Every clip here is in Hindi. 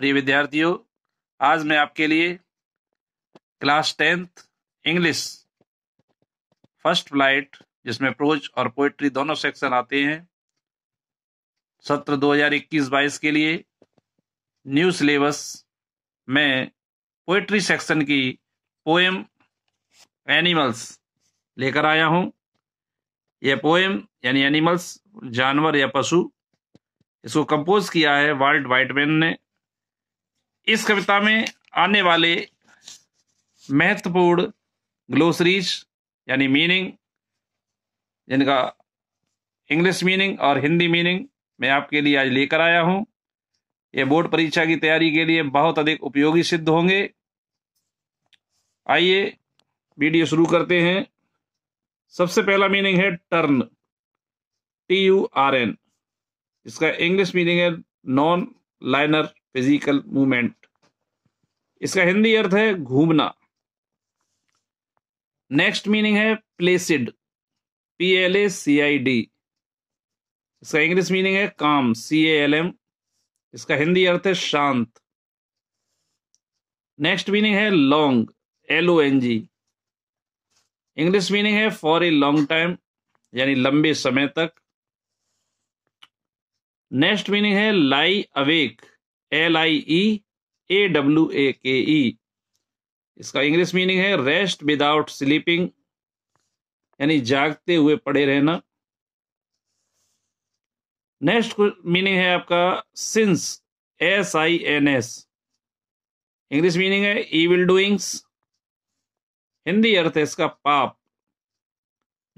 प्रिय विद्यार्थियों आज मैं आपके लिए class tenth English first flight जिसमें प्रोज और पोइट्री दोनों सेक्शन आते हैं सत्र 2021-22 के लिए न्यू सिलेबस में पोइट्री सेक्शन की पोएम एनिमल्स लेकर आया हूं यह पोएम यानी एनिमल्स जानवर या पशु इसको कंपोज किया है वर्ल्ड वाइटमैन ने इस कविता में आने वाले महत्वपूर्ण ग्लोसरीज यानी मीनिंग जिनका इंग्लिश मीनिंग और हिंदी मीनिंग मैं आपके लिए आज लेकर आया हूं ये बोर्ड परीक्षा की तैयारी के लिए बहुत अधिक उपयोगी सिद्ध होंगे आइए वीडियो शुरू करते हैं सबसे पहला मीनिंग है turn T U R N इसका इंग्लिश मीनिंग है नॉन लाइनर फिजिकल मूवमेंट इसका हिंदी अर्थ है घूमना नेक्स्ट मीनिंग है placid P L A C I D इसका इंग्लिश मीनिंग है calm C A L M इसका हिंदी अर्थ है शांत नेक्स्ट मीनिंग है long L O N G English meaning है फॉर ए लॉन्ग टाइम यानी लंबे समय तक नेक्स्ट मीनिंग है lie awake L I E A W A K E इसका इंग्लिश मीनिंग है रेस्ट विदाउट स्लीपिंग यानी जागते हुए पड़े रहना नेक्स्ट मीनिंग है आपका sins S I N S English meaning है ईविल डूइंग्स हिंदी अर्थ है इसका पाप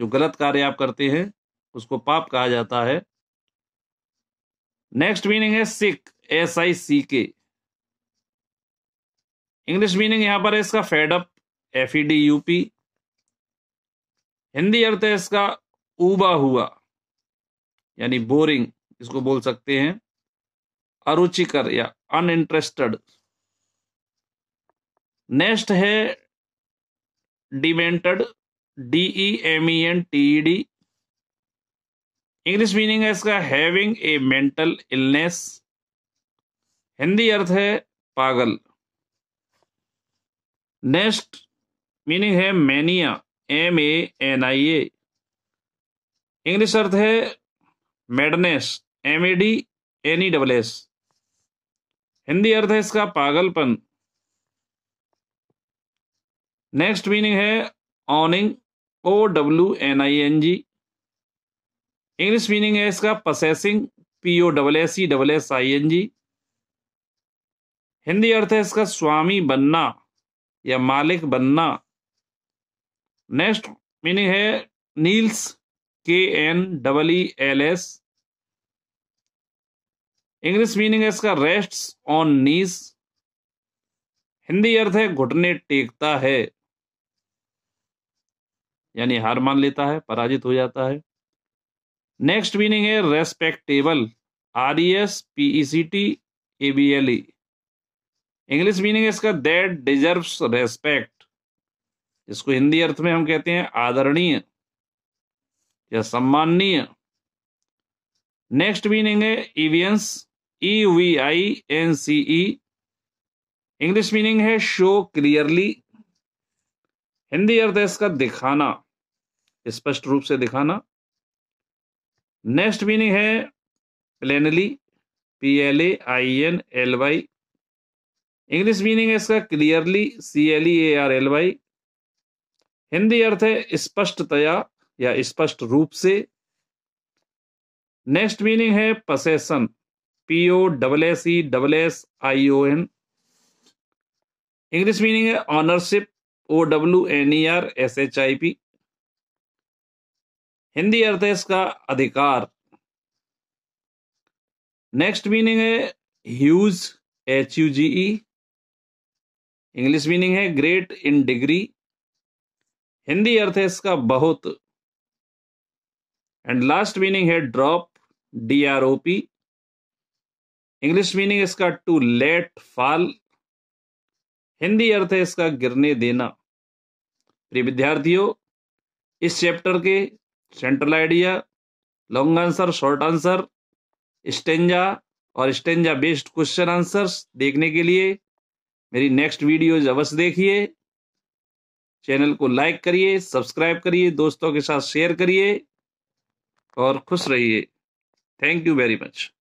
जो गलत कार्य आप करते हैं उसको पाप कहा जाता है नेक्स्ट मीनिंग है सिक एस आई सी के इंग्लिश मीनिंग यहां पर है इसका fed up F E D U P Hindi अर्थ है इसका ऊबा हुआ यानी बोरिंग इसको बोल सकते हैं अरुचिकर या अनइंटरेस्टेड नेक्स्ट है demented D E M E N T D English meaning है इसका having a mental illness Hindi अर्थ है पागल नेक्स्ट मीनिंग है mania M A N I A English अर्थ है madness M A D N E double S Hindi अर्थ है इसका पागलपन नेक्स्ट मीनिंग है owning O W N I N G English meaning है इसका possessing P O double S E double S I N G Hindi अर्थ है इसका स्वामी बनना या मालिक बनना नेक्स्ट मीनिंग है kneels K N double E L S English meaning है इसका रेस्ट ऑन नीस हिंदी अर्थ है घुटने टेकता है यानी हार मान लेता है पराजित हो जाता है नेक्स्ट मीनिंग है respectable R E S P E C T A B L E English meaning है इसका दैट डिजर्व रेस्पेक्ट इसको हिंदी अर्थ में हम कहते हैं आदरणीय या सम्माननीय नेक्स्ट मीनिंग है evinces E V I N C E English meaning है शो क्लियरली हिंदी अर्थ है इसका दिखाना स्पष्ट रूप से दिखाना नेक्स्ट मीनिंग है plainly P L A I N L Y English meaning है इसका clearly C L E A R L Y Hindi अर्थ है स्पष्टतया या स्पष्ट रूप से नेक्स्ट मीनिंग है possession P O double S E double S I O an English meaning है ownership O W N E R S H I P Hindi अर्थ है इसका अधिकार नेक्स्ट मीनिंग है huge H U G E English meaning है ग्रेट इन डिग्री हिंदी अर्थ है इसका बहुत एंड लास्ट मीनिंग है drop D R O P English meaning इसका टू लेट फॉल हिंदी अर्थ है इसका गिरने देना प्रिय विद्यार्थियों इस चैप्टर के central idea long answer short answer stanza और स्टेंजा बेस्ड क्वेश्चन आंसर्स देखने के लिए मेरी नेक्स्ट वीडियोज अवश्य देखिए चैनल को लाइक करिए सब्सक्राइब करिए दोस्तों के साथ शेयर करिए और खुश रहिए थैंक यू वेरी मच